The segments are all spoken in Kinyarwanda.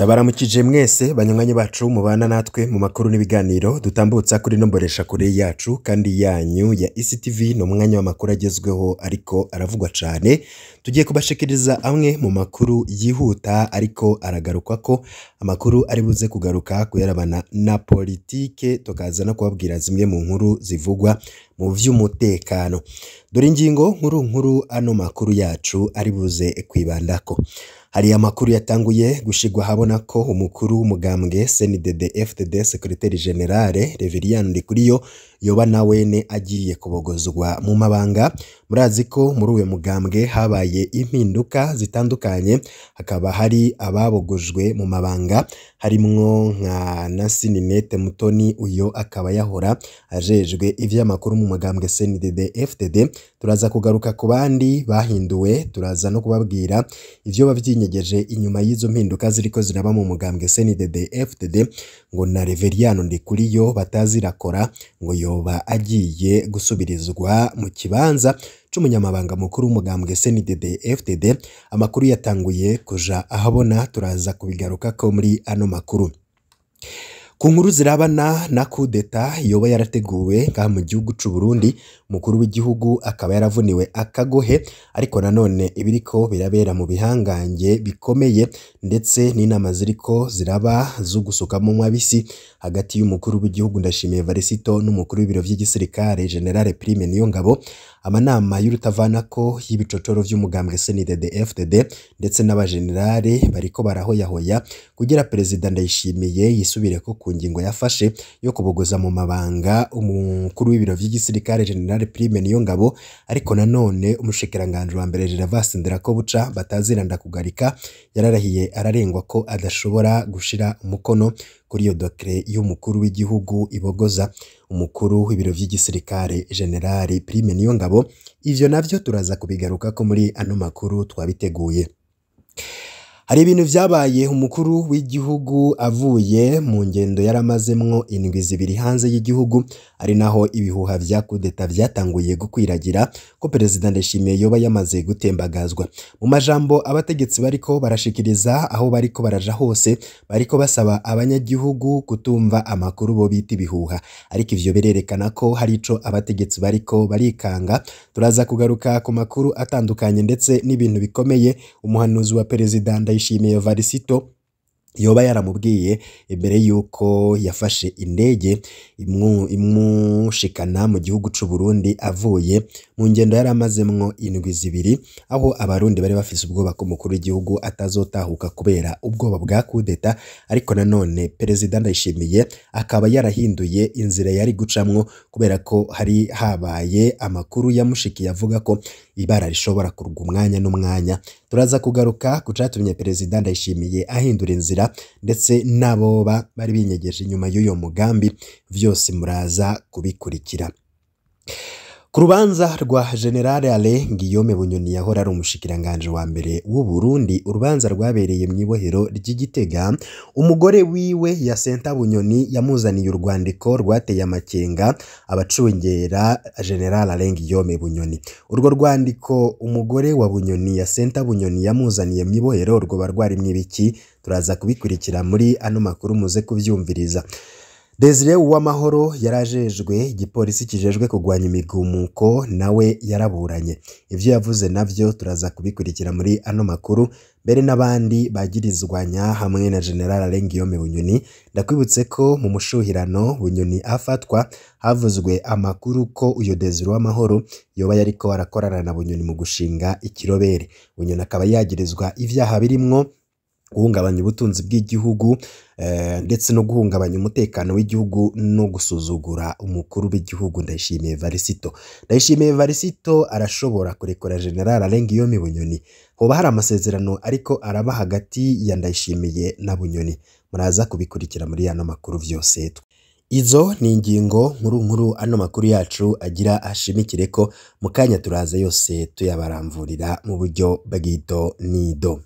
ndabaramukije mwese banywanyi bacu mubana natwe mu makuru n'ibiganiro dutambutsa kuri nomboresha kure yacu kandi yanyu ya ECTV ni umwanya w'amakuru agezweho ariko aravugwa cyane tugiye kubashikiriza amwe mu makuru yihuta ariko aragarukwa ko amakuru ari buze kugaruka kuyarabana na politike tukaza no kubabwira zimwe mu nkuru zivugwa mu by'umutekano dore ingingo nkuru nkuru ano makuru yacu ari buze ko hari amakuru yatanguye gushyirwa ahabona ko umukuru w'umugambwe senidede efudede sekiriteri generale reveriyandu ndikuriyo yoba nawene agiye kubogozwa mu mabanga murazi ko muri uyu mugambwe habaye impinduka zitandukanye hakaba hari ababogojwe mu mabanga harimwo nka Nasinete Mutoni uyu akaba yahora ajejwe iby'amakuru mu mugambwe CNDD ftd turaza kugaruka ku bandi bahinduwe turaza no kubabwira ibyo babyinyegeje inyuma y'izo mpinduka ziriko ziraba mu mugambwe CNDD ftd ngo na Reveriyano yo batazirakora ngo yo ayoba agiye gusubirizwa mu kibanza cy'umunyamabanga mukuru w'umugambwe SNDD FTd amakuru yatanguye kuja ahabona turaza kubigaruka ko muri ano makuru ku nkuru zirabana na kudeta yoba yarateguwe ngaha mu gihugu cy'u Burundi umukuru w'igihugu akaba yaravuniwe akagohe ariko nanone ibiriko birabera mu bihangange bikomeye ndetse n'inama ziriko ziraba zo gusukamo mwabisi hagati y'umukuru w'igihugu ndashimiye Varisito n'umukuru w'ibiro by'igisirikare generale Prime Niyongabo amanama ko y'ibicocoro by'umugambwe SNDD-FDD ndetse n'abajenerale bariko barahoyahoya kugira perezida ndayishimiye yisubire ko ku ngingo yafashe yo kubogoza mu mabanga umukuru w'ibiro by'igisirikare General Prime Niyongabo ariko nanone umushikiranganji wa mbere Gervas Nderakobuca bataziranda kugarika yararahiye ararengwa ko adashobora gushira umukono kuri iyo dokire y'umukuru w'igihugu ibogoza umukuru w'ibiro by'igisirikare General Prime Ngabo ibyo navyo turaza kubigaruka ko muri ano makuru twabiteguye hari ibintu byabaye umukuru w'igihugu avuye mu ngendo yari amazemwo indwi zibiri hanze y'igihugu ari naho ibihuha bya kudeta byatanguye gukwiragira ko perezida ndayishimiye yoba yamaze gutembagazwa mu majambo abategetsi bariko barashikiriza aho bariko baraja hose bariko basaba abanyagihugu kutumva amakuru bo bita ibihuha ariko ivyo birerekana ko hari ico abategetsi bariko barikanga turaza kugaruka ku makuru atandukanye ndetse n'ibintu bikomeye umuhanuzi wa perezida ndayishimiye yishimiye varisito yoba yaramubwiye mbere y'uko yafashe indege imushikana mu gihugu cy'u Burundi avuye mu ngendo yari amazemwo indwi zibiri aho abarundi bari bafise ubwoba ko umukuru w'igihugu atazotahuka kubera ubwoba bwa kudeta ariko nanone perezida ndayishimiye akaba yarahinduye inzira yari gucamwo kubera ko hari habaye amakuru yamushikiye avuga ko ibara rishobora kurwa umwanya n'umwanya turaza kugaruka ku cyatumye perezida ndayishimiye ahindura inzira ndetse n'aboba bari binyegeje inyuma y'uyu mugambi byose muraza kubikurikira ku rubanza rwa generale alain guillaume bunyoni yahora ari umushikiranganji wa mbere w'u Burundi urubanza rwabereye mu ibohero ry'igitega umugore wiwe ya senta bunyoni yamuzaniye urwandiko rwateye amakenga abacungera generale alain guillaume bunyoni urwo rwandiko umugore wa bunyoni ya senta bunyoni yamuzaniye mu ibohero rwaba rwarimwo ibiki turaza kubikurikira muri ano makuru muze kubyumviriza desire uwamahoro yari ajejwe igipolisi kijejwe kugwanya imigumuko nawe yaraburanye ibyo yavuze nabyo turaza kubikurikira muri ano makuru mbere n'abandi bagirizwanya hamwe na general Alengiyome bunyoni ndakwibutse ko mu mushuhirano bunyoni afatwa havuzwe amakuru ko uyu desire w'amahoro yoba yari ko arakorana na bunyoni mu gushinga ikirobere bunyoni akaba yagirizwa ibyaha birimwo guhungabanya ubutunzi bw'igihugu eh, ndetse no guhungabanya umutekano w'igihugu no gusuzugura umukuru w'igihugu Ndayishimiye varisito. Ndayishimiye varisito arashobora kurekura General Arengaiyome Bunyoni, hoba hari amasezerano ariko araba hagati ya Ndayishimiye na Bunyoni, muraza kubikurikira muri ano makuru byose. Izo ni ingingo nkuru nkuru ano makuru yacu agira ashimikire ko mu kanya turaza yose tuyabaramvurira mu buryo bwito n'ido.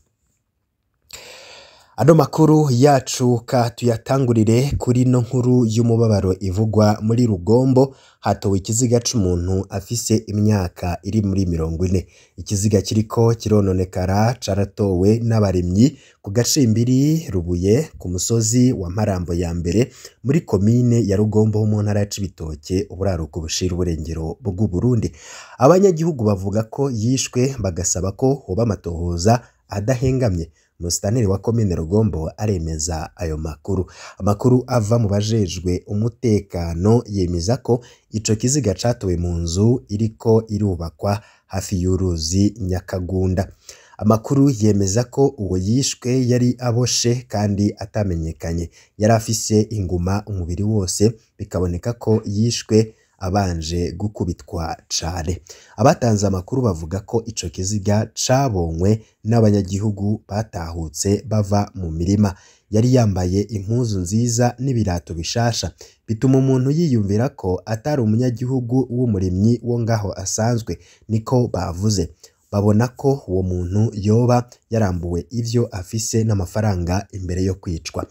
Ano makuru yacu ka tuyatangurire kuri no nkuru y'umubabaro ivugwa muri Rugombo hatowe ikiziga cy’umuntu afise imyaka iri muri mirongo ine ikiziga kiriko kirononekara caratowe n'abaremyi ku gacimbiri Rubuye ku musozi wa Marambo ya mbere muri komine ya Rugombo mu ntara ya Cibitoke uburaruko bushira uburengero bw'u Burundi abanyagihugu bavuga ko yishwe bagasaba ko hoba amatohoza adahengamye Musitanteri wa komine Rugombo aremeza ayo makuru amakuru ava mu bajejwe umutekano yemeza ko ico kiziga catowe mu nzu iriko irubakwa hafi y'uruzi Nyakagunda amakuru yemeza ko uwo yishwe yari aboshe kandi atamenyekanye yari afise inguma umubiri wose bikaboneka ko yishwe abanje gukubitwa cyane abatanze amakuru bavuga ko icyo kiziga cyabonywe n'abanyagihugu batahutse bava mu mirima yari yambaye impuzu nziza n'ibirato bishasha bituma umuntu yiyumvira ko atari umunyagihugu w'umurimyi wo ngaho asanzwe niko bavuze babona ko uwo muntu yoba yarambuwe ibyo afise n'amafaranga imbere yo kwicwa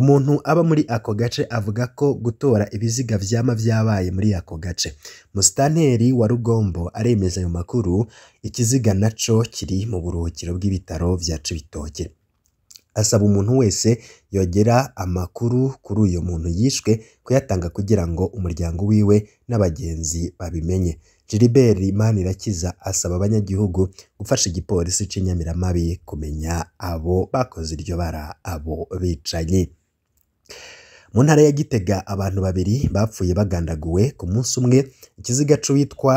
umuntu aba muri ako gace avuga ko gutora ibiziga byama byabaye muri ako gace musitanteri wa rugombo aremeza ayo makuru ikiziga naco kiri mu buruhukiro bw'ibitaro bya cibitoke asaba umuntu wese yogera amakuru kuri uyu muntu yishwe kuyatanga kugira ngo umuryango wiwe n'abagenzi babimenye Gilbert Manirakiza asaba abanyagihugu gufasha igipolisi cy'i kumenya abo bakoze iryo bara, abo bicanyi. Mu ntara ya Gitega abantu babiri bapfuye bagandaguwe ku munsi umwe, ikizigacu witwa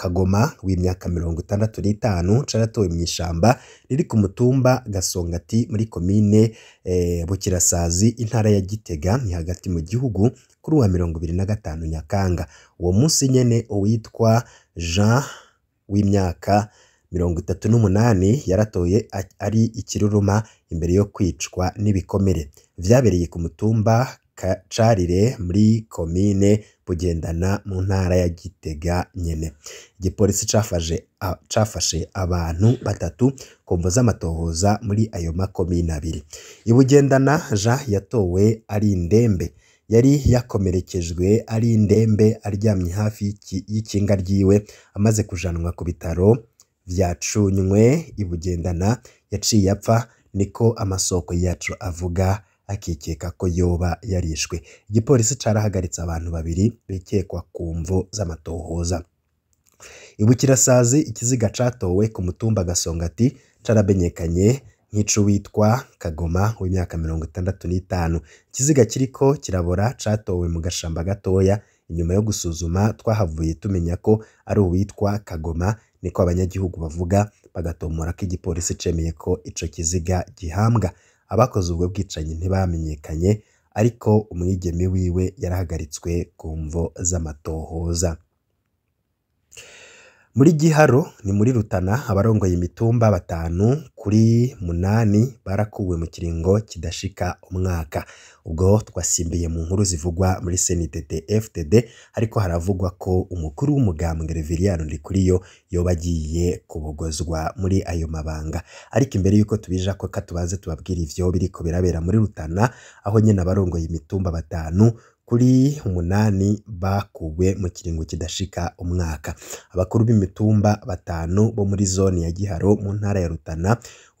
Kagoma w'imyaka mirongo itandatu n'itanu yaratowe mu ishyamba riri ku mutumba Gasongati muri komine eh, Bukirasazi intara ya Gitega ni hagati mu gihugu kuri uwa mirongo ibiri na gatanu Nyakanga, uwo munsi nyine uwitwa Jean w'imyaka mirongo itatu n'umunani yaratoye ari ikiruruma imbere yo kwicwa n'ibikomere, byabereye ku mutumba Carire muri komine kugendana mu ntara ya Gitega nyine igipolisi cafashe cafashe abantu batatu ku mvo z'amatohoza muri ayo makomine abiri i Bugendana Jean yatowe ari indembe yari yakomerekejwe ari indembe aryamye hafi y'ikinga ryiwe amaze kujanwa ku bitaro byacunywe i Bugendana yaciye apfa niko amasoko yacu avuga akikeka ko yoba yarishwe igipolisi carahagaritse abantu babiri bikekwa ku mvu z'amatohoza ibukirasazi ikiziga catowe ku mutumba gasongati caramenyekanye nk'ico witwa kagoma w'imyaka mirongo itandatu n'itanu ikiziga kiriko kirabora catowe mu gashamba gatoya inyuma yo gusuzuma twahavuye tumenya ko ari uwitwa kagoma niko abanyagihugu bavuga bagatomora ko igipolisi cemeye ko ico kiziga gihambwa abakoze ubwo bwicanyi ntibamenyekanye ariko umwigeme wiwe yarahagaritswe ku mvo z'amatohoza Muri Giharo ni muri Rutana abarongoye imitumba batanu kuri munani barakuwe mu kiringo kidashika umwaka, ubwo twasimbiye mu nkuru zivugwa muri CNTT FTD ariko haravugwa ko umukuru w'umugambwe kuri yo yoba agiye kubogozwa muri ayo mabanga, ariko imbere y'uko tubijako ka tubanze tubabwire ivyo biriko birabera muri Rutana aho nyene abarongoye imitumba batanu kuri umunani bakuwe mu kiringo kidashika umwaka, abakuru b'imitumba batanu bo muri zone ya Giharo mu ntara ya Rutana,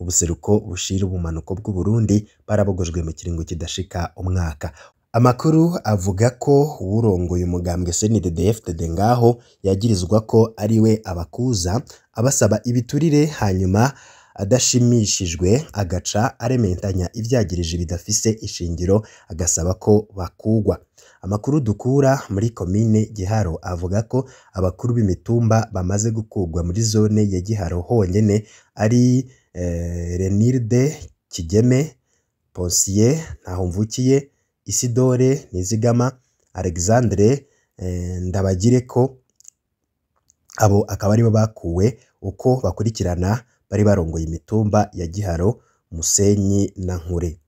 ubuseruko bushira ubumanuko bw'u Burundi barabogojwe mu kiringo kidashika umwaka. Amakuru avuga ko uwurongoye umugambwe CNDD-FDD ngaho yagirizwa ko ari we abakuza abasaba ibiturire hanyuma adashimishijwe agaca arementanya ivyagirije bidafise ishingiro agasaba ko bakugwa. Amakuru dukura muri komine Giharo avuga ko abakuru b'imitumba bamaze gukurwa muri zone ya Giharo honyine ari eh, Renilde Kigeme, Posiyeri Ntahomvukiye, Isidore Nizigama, Alexandre eh, ko abo akaba aribo bakuwe uko bakurikirana bari barongoye imitumba ya Giharo, Musenyi na Nkure.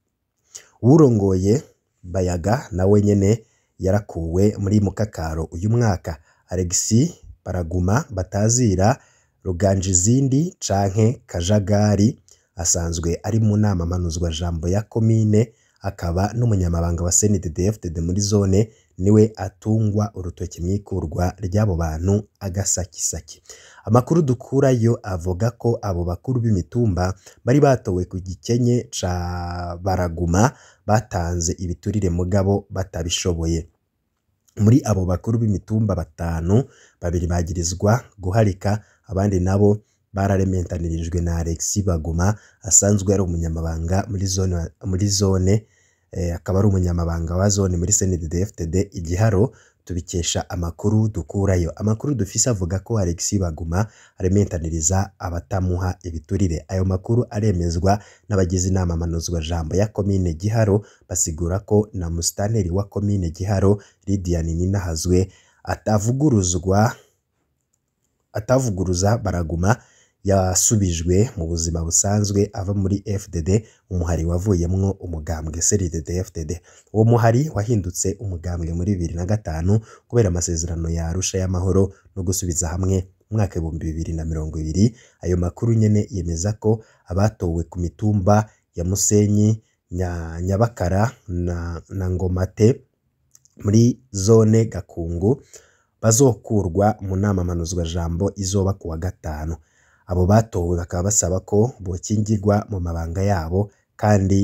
Uwurongoye Bayaga nawe nyene yarakuwe muri Mukakaro uyu mwaka Alexis Baraguma Batazira Ruganjizindi canke Kajagari asanzwe ari mu nama Jambo ya komine akaba n'umunyamabanga wa sndd muri zone niwe atungwa urutoki mu ikurwa ry'abo bantu agasakisaki amakuru dukurayo avuga ko abo bakuru b'imitumba bari batowe ku gikenye ca baraguma batanze ibiturire mugabo batabishoboye muri abo bakuru b'imitumba batanu babiri bagirizwa guharika abandi nabo bararementanirijwe na Alexis Baguma asanzwe ari umunyamabanga muri zone Eh, akaba ari umunyamabanga wa zone muri SNDD-FDD igiharo tubikesha amakuru dukurayo amakuru dufise avuga ko Alex Baguma arementaniriza abatamuha ibiturire ayo makuru aremezwa n'abagize inama manuzwa jambo ya komine Giharo basigura ko na musitanteri wa komine Giharo Lydia Nininahazwe atavuguruzwa atavuguruza Baraguma yasubijwe mu buzima busanzwe ava muri FDD umuhari wavuyemwo umugambwe CRDD FDD uwo muhari wahindutse umugambwe muri bibiri na gatanu kubera amasezerano ya Arusha y'amahoro no gusubiza hamwe mwaka ibihumbi bibiri na mirongo ibiri ayo makuru nyine yemeza ko abatowe ku mitumba ya Musenyi Nyabakara na, na Ngomate muri zone Gakungu bazokurwa mu nama mpanuzwajambo izoba ku wa gatanu Abo batowe bakaba basaba ko bokingirwa mu mabanga yabo kandi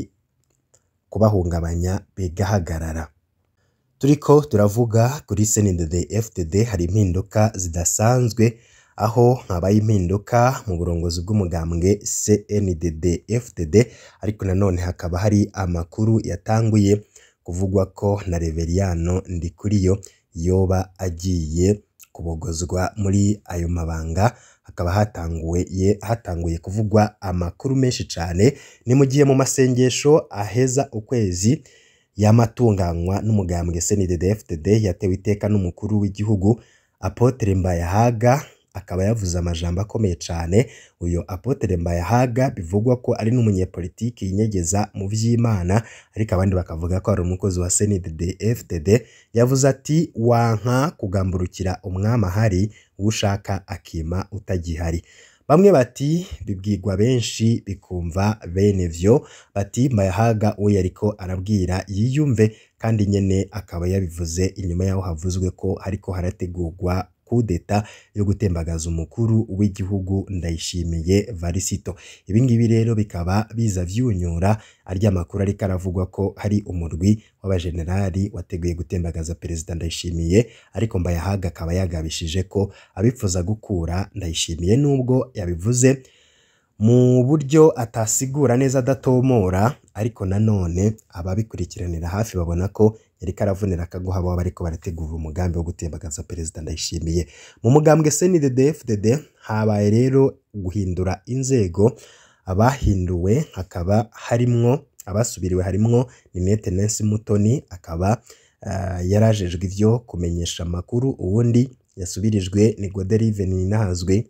kubahungabanya bigahagarara. Turiko turavuga kuri senedede FDD hari impinduka zidasanzwe aho habaye impinduka mu burongozi bw'umugambwe CNDD FDD ariko nanone hakaba hari amakuru yatanguye kuvugwa ko na Reveriyano Ndikuriyo yoba agiye kubogozwa muri ayo mabanga hakaba hatanguye hatanguye kuvugwa amakuru menshi cyane ni mu gihe mu masengesho aheza ukwezi y'amatunganywa n'umugambwe SNDD FDD yatewe iteka n'umukuru w'igihugu Apotre Mbayahaga akaba yavuze amajambo akomeye cyane, uyu Apotre Mayahaga bivugwa ko ari n'umunyepolitiki yinyegeza mu by'Imana ariko abandi bakavuga ko ari umukozi wa CNDD-FDD, yavuze ati wanka kugamburukira umwami ahari, ushaka akima utagihari. Bamwe bati bibwirwa benshi bikumva bene vyo, bati Mayahaga uwo yariko arabwira yiyumve kandi nyene akaba yabivuze inyuma yaho havuzwe ko hariko harategurwa kudeta yo gutembagaza umukuru w'igihugu Ndayishimiye Varisito, ibi rero bikaba biza byunyura arya makuru ariko aravugwa ko hari umurwi w'abajenerali wateguye gutembagaza Perezida Ndayishimiye ariko Mbayahaga akaba yagabishije ko abifuza gukura Ndayishimiye nubwo yabivuze mu buryo atasigura neza adatomora ariko nanone ababikurikiranira hafi babona ko yari karavunira akaguha abo bari barategura umugambi wo gutembagaza perezida ndayishimiye mu mugambwe senidedefudede habaye rero guhindura inzego abahinduwe hakaba harimwo abasubiriwe harimwo ninete Nancy mutoni akaba eh, yarajejwe ibyo kumenyesha amakuru ubundi yasubirijwe ni goderive ninahazwe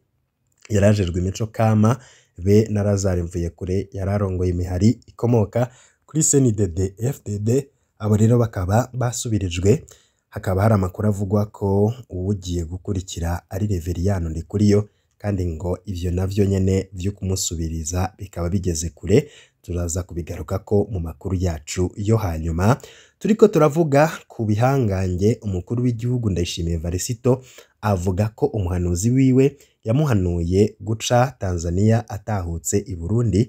yarajejwe imico kama be na razari kure yararongoye imihari ikomoka kuri senidede fdd abo rero bakaba basubirijwe hakaba hari amakuru avugwa ko ugiye gukurikira ari kuri yo kandi ngo ibyo nabyo nyine byo kumusubiriza bikaba bigeze kure turaza kubigaruka ko mu makuru yacu yo hanyuma turi ko turavuga ku bihangange umukuru w'igihugu Ndayishimiye Varisito avuga ko umuhanuzi wiwe yamuhanuye guca Tanzania atahutse i Burundi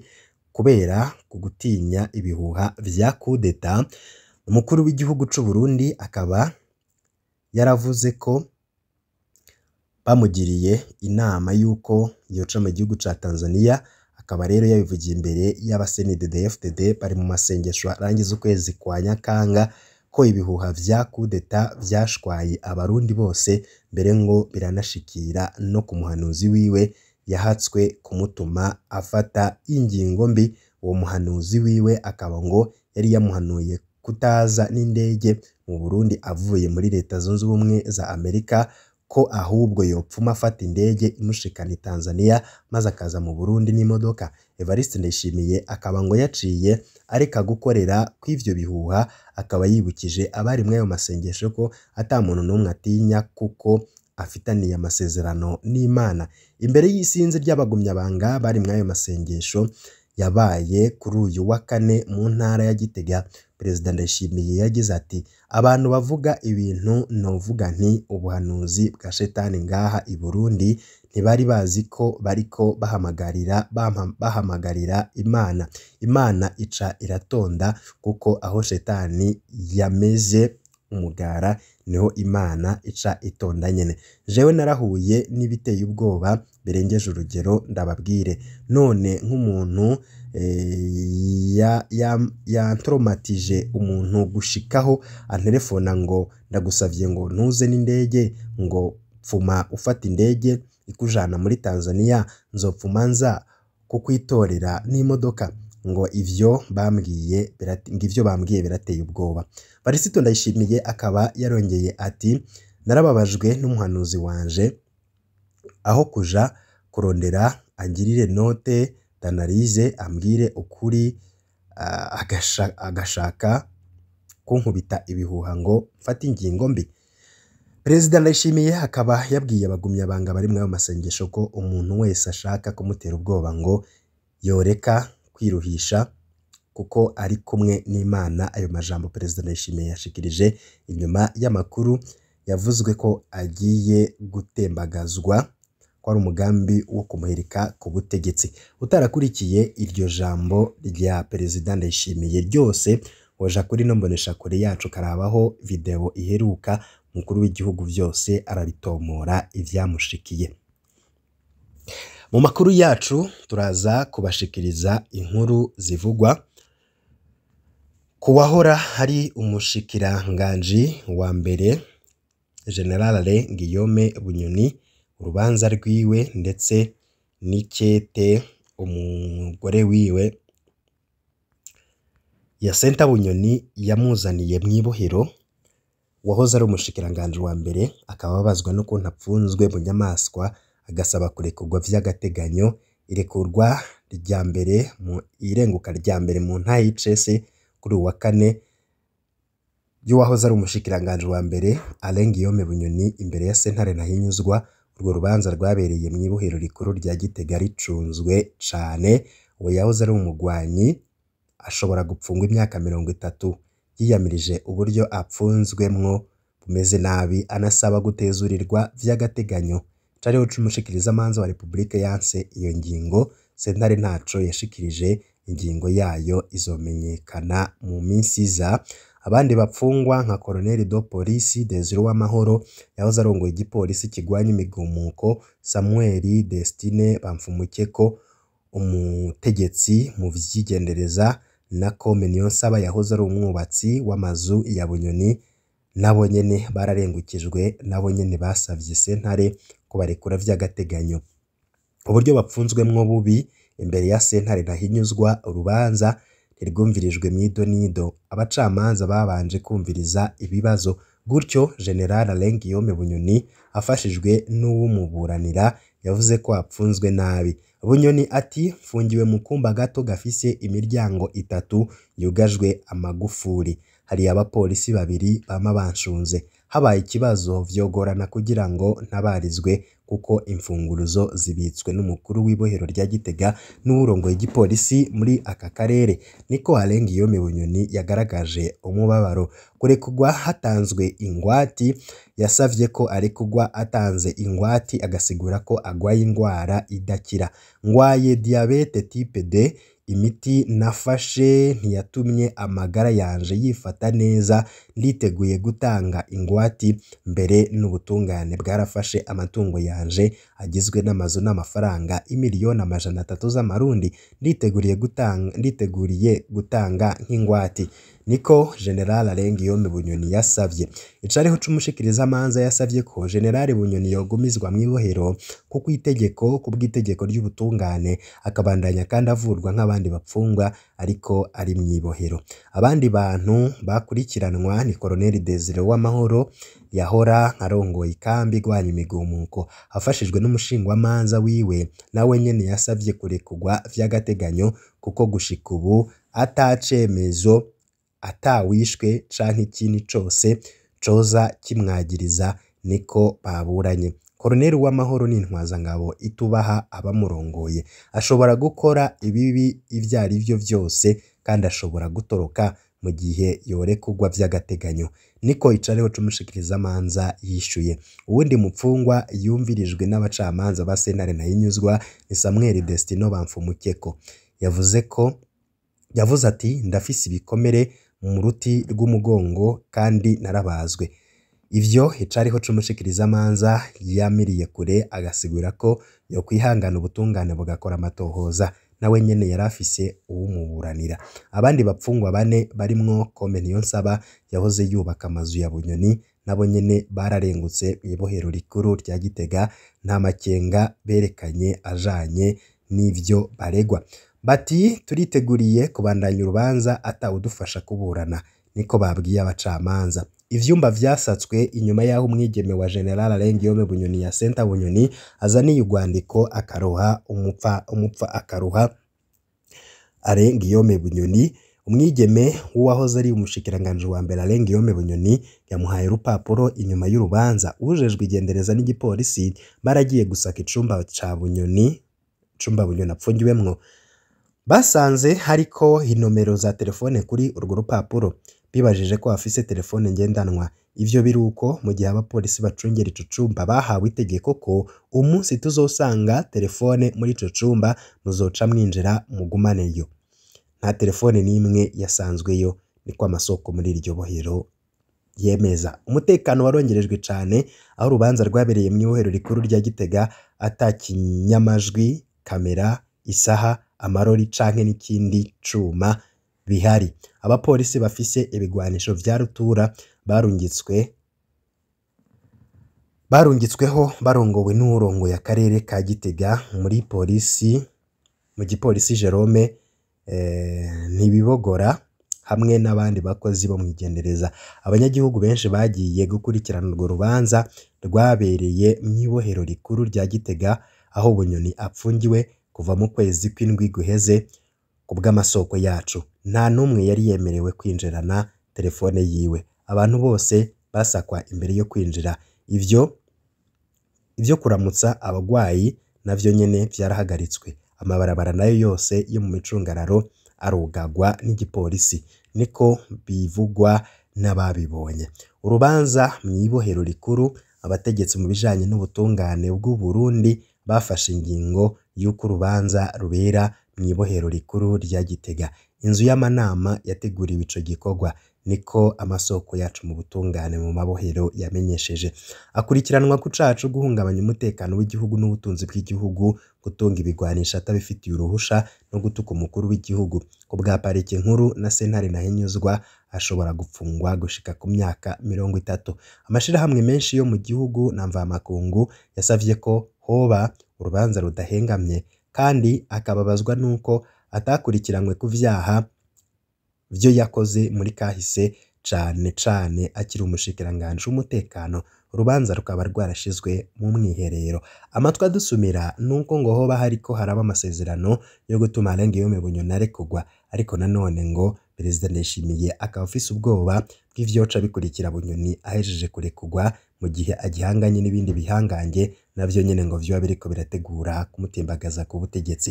kubera ku gutinya ibihuha bya kudeta umukuru w'igihugu cy'u Burundi akaba yaravuze ko bamugiriye inama y'uko yoca mu gihugu cya Tanzania, akaba rero yabivugiye imbere y'abasenidedefudede bari mu masengesho arangiza ukwezi kwa Nyakanga, ko ibihuha bya kudeta byashwaye abarundi bose mbere ngo biranashikira no ku muhanuzi wiwe yahatswe kumutuma afata ingingo mbi, uwo muhanuzi wiwe akaba ngo yari yamuhanuye kutaza n'indege mu Burundi avuye muri Leta Zunze Ubumwe za Amerika ko ahubwo yopfuma afata indege imushikana i Tanzania maze akaza mu Burundi n'imodoka. Evariste Ndayishimiye akaba ngo yaciye areka gukorera kw’ibyo bihuha, akaba yibukije abari muri ayo masengesho ko ata muntu n'umwe atinya kuko afitaniye amasezerano n'Imana. Imbere y'isinzi ry'abagumyabanga bari muri ayo masengesho yabaye kuri uyu wa kane mu ntara ya Gitega perezida Ndayishimiye yagize ati abantu bavuga ibintu novuga nti ubuhanuzi bwa shetani ngaha i Burundi ntibari bazi ko bariko bahamagarira bahamagarira Imana Imana ica iratonda kuko aho shetani yameze umugara niho Imana ica itonda nyine. jewe narahuye n'ibiteye ubwoba birengeje urugero ndababwire none nk'umuntu Eh, yantromatije umuntu gushikaho anterefona ngo ndagusabye ngo ntuze n'indege ngo pfuma ufata indege ikujana muri Tanzania nzopfuma nza kukwitorera n'imodoka ngo ivyo bambwiye ngo ibyo bambwiye birateye ubwoba Varisito Ndayishimiye akaba yarongeye ati narababajwe n'umuhanuzi wanje aho kuja kurondera angirire note danarize ambwire ukuri agashaka kunkubita ibihuha ngo mfate ingingo mbi perezida ndayishimiye akaba yabwiye abagumyabanga bari muri ayo masengesho ko umuntu wese ashaka kumutera ubwoba ngo yoreka kwiruhisha kuko ari kumwe n'imana ayo majambo perezida ndayishimiye yashikirije inyuma y'amakuru yavuzwe ko agiye gutembagazwa ko ari umugambi wo kumuhirika ku butegetsi utarakurikiye iryo jambo rya perezida ndayishimiye ryose waja kuri ino mboneshakure yacu karabaho videwo iheruka umukuru w’igihugu byose arabitomora ibyamushikiye mu makuru yacu turaza kubashikiriza inkuru zivugwa ku wahora hari umushikiranganji wa mbere generale Guillaume Bunyoni urubanza rwiwe ndetse n'icyete umugore wiwe Hyacinthe Bunyoni yamuzaniye mu ibohero, wahoze ari umushikiranganji wa mbere, akaba ababazwa n'ukuntu apfunzwe mu nyamaswa, agasaba kurekurwa vy'agateganyo, irekurwa rya mbere, irenguka rya mbere mu yicese kuri uyu wa kane yuwahoze ari umushikiranganji wa mbere Alain Guillaume Bunyoni imbere ya sentare Ntahinyuzwa urwo rubanza rwabereye mu ibohero rikuru rya gitega ricunzwe cyane uwo yahoze ari umugwanyi ashobora gupfungwa imyaka mirongo itatu yiyamirije uburyo apfunzwemwo bumeze nabi anasaba gutezurirwa vy'agateganyo cariho c'umushikirizamanza wa repubulika yanse iyo ngingo sentare ntaco yashikirije ingingo yayo izomenyekana mu minsi iza Abandi bapfungwa nka Colonel do Polisi Desire Uwamahoro yahoze arongoye igipolisi kirwanya imigumuko, Samuel Destine Bamfumukeko umutegetsi mu by'igendereza, nako Menionsaba yahoze ari umwubatsi w'amazu ya Bunyoni nabo nyene bararengukijwe, nabo nyene basavye sentare ko barekura vy'agateganyo. Uburyo bapfunzwemwo bubi, imbere ya sentare ntahinyuzwa urubanza ntirwumvirijwemo ido n'ido abacamanza babanje kumviriza ibibazo gutyo general Alengiyome Bunyoni afashijwe n'uwumuburanira yavuze ko apfunzwe nabi Bunyoni ati mfungiwe mu kumba gato gafise imiryango itatu yugajwe amagufuri hari abapolisi babiri bama banshunze habaye ikibazo vyogorana kugira ngo ntabarizwe kuko imfunguruzo zibitswe n'umukuru w'ibohero rya Gitega n'urongoye igipolisi muri aka karere niko Harengeiyome Bunyoni yagaragaje umubabaro kurekugwa hatanzwe ingwati yasavye ko arekugwa atanze ingwati agasigura ko agwaye indwara idakira ngwaye diabete type D imiti nafashe ntiyatumye amagara yanje yifata neza riteguye gutanga ingwati mbere n'ubutungane bwarafashe amatungo yanje agizwe n'amazu n'amafaranga imiliyoni amajana atatu z'amarundi niteguriye gutanga nditeguriye gutanga nk'ingwate niko General Arenguiyome Bunyoni yasabye ico ariho cumushikirizamanza yasavye ko General Bunyoni yogumizwa ibohero kuko itegeko ku bwitegeko ry'ubutungane akabandanya kandi avurwa nk'abandi bapfungwa ariko ari mw'ibohero abandi bantu bakurikiranwa ni Colonel Desire Uwamahoro yahora arongoye ikambi irwanya imigumuko afashijwe n'umushingamanza wiwe nawe nyine yasabye kurekurwa by'agateganyo kuko gushika ubu atacemezo atawishwe canke ikindi cyose coza kimwagiriza niko baburanye Colonel Uwamahoro n'intwazangabo itubaha abamurongoye ashobora gukora ibibi ibyo ari byo byose kandi ashobora gutoroka mu gihe yorekurwa by'agateganyo niko yicayeho umushikirizamanza yishyuye uwundi mupfungwa yumvirijwe n'abacamanza ba sentare ntayinyuzwa ni Samuel Destino Bamfumukeko yavuze ko yavuze ati ndafise ibikomere mu ruti rw'umugongo kandi narabazwe Ivyo ibyo cumushikiriza amanza yamiriye kure agasigura ko yokwihangana ubutungane bugakora amatohoza nawe nyine yari afise uwumuburanira abandi bapfungwa bane barimwo Kompeniyonsaba yahoze yubaka amazu ya Bunyoni nabo nyine bararengutse mu ibohero rikuru rya Gitega nta makenga berekanye ajanye n'ibyo baregwa bati turiteguriye kubandanya urubanza atawudufasha kuburana niko babwiye abacamanza Ivyumba vyasatswe inyuma y'aho umwigeme wa General Arengiyome Bunyoni ya yasenta Bunyoni azaniye ugwandiko akaruha umupfa, umupfa akaruha Arengiyome Bunyoni, umwigeme uwahoze ari umushikiranganji wa mbere Arengiyome Bunyoni yamuhaye urupapuro inyuma y'urubanza, ujejwe igendereza n'igipolisi baragiye gusaka icumba ca Bunyoni, icumba Bunyoni apfungiwemwo, basanze hariko inomero za telefone kuri urwo rupapuro. bibajije ko bafise telefone ngendanwa ivyo biri uko mu gihe abapolisi bacungera ico cumba bahawe itegeko ko umunsi tuzosanga telefone muri ico cumba muzoca mwinjira mugumaneyo nta telefone n'imwe yasanzweyo niko amasoko muri iryo bohero yemeza umutekano warongerejwe cyane aho urubanza rwabereye mu ibohero rikuru rya gitega atakinyamajwi kamera isaha amarori canke n'ikindi cuma bihari abapolisi bafise ibigwanisho vya rutura barungitswe barungitsweho barongowe n'uwurongoye akarere ka gitega muri polisi mu gipolisi jerome eh, ntibibogora hamwe n'abandi bakozi bo mu igendereza abanyagihugu benshi bagiye gukurikirana urwo rubanza rwabereye mu ibohero rikuru rya gitega aho bunyoni apfungiwe kuva mu kwezi kw'indwi guheze. ku bw'amasoko yacu nta n'umwe yari yemerewe kwinjirana telefone yiwe abantu bose basakwa imbere yo kwinjira ibyo ibyo kuramutsa abarwayi nabyo nyine byarahagaritswe amabarabara nayo yose yo mu micungararo arugagwa n'igipolisi niko bivugwa n'ababibonye urubanza mu ibohero rikuru abategetsi mu bijyanye n'ubutungane bw'u Burundi bafashe ingingo y'uko urubanza rubera mu ibohero rikuru rya Gitega, inzu y'amanama yateguriwe ico gikorwa, niko amasoko yacu mu butungane mu mabohero yamenyesheje, akurikiranwa ku cacu guhungabanya umutekano w'igihugu n'ubutunzi bw'igihugu, gutunga ibigwanisho atabifitiye uruhusha no gutuka umukuru w'igihugu, ku bwa parike nkuru na sentare ntahinyuzwa ashobora gufungwa gushika ku myaka mirongo itatu, amashirahamwe menshi yo mu gihugu na mvamakungu yasabye ko hoba urubanza rudahengamye kandi akababazwa n'uko atakurikiranywe ku byaha byo yakoze muri kahise cyane cyane akiri umushikiranganji w'umutekano urubanza rukaba rwarashizwe mu mwiherero amatwi adusumira nuko ngo hoba hariko haraba amasezerano yo gutuma Alenge Yoweri Bunyoni arekurwa ariko nanone ngo perezida ndayishimiye akaba afise ubwoba bw'ivyoca bikurikira bunyoni ahejeje kurekurwa mu gihe agihanganye n'ibindi bihangange navyo nyene ngo vyoba biriko birategura kumutembagaza ku butegetsi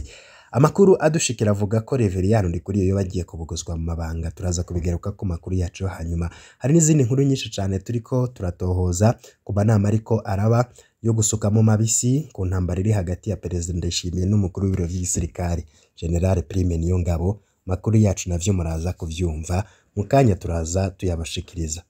amakuru adushikira avuga ko Reveriyano kuri iyo agiye kubuguzwa mu mabanga turaza kubigaruka ku makuru yacu yo hanyuma hari n'izindi nkuru nyinshi cyane turiko turatohoza kuba manama ariko araba yo gusukamo mabisi ku ntambara iri hagati ya perezida Ndayishimiye n'umukuru w'ibiro vy'igisirikare General Prime Niyongabo makuru yacu navyo muraza kuvyumva mu kanya turaza tuyabashikiriza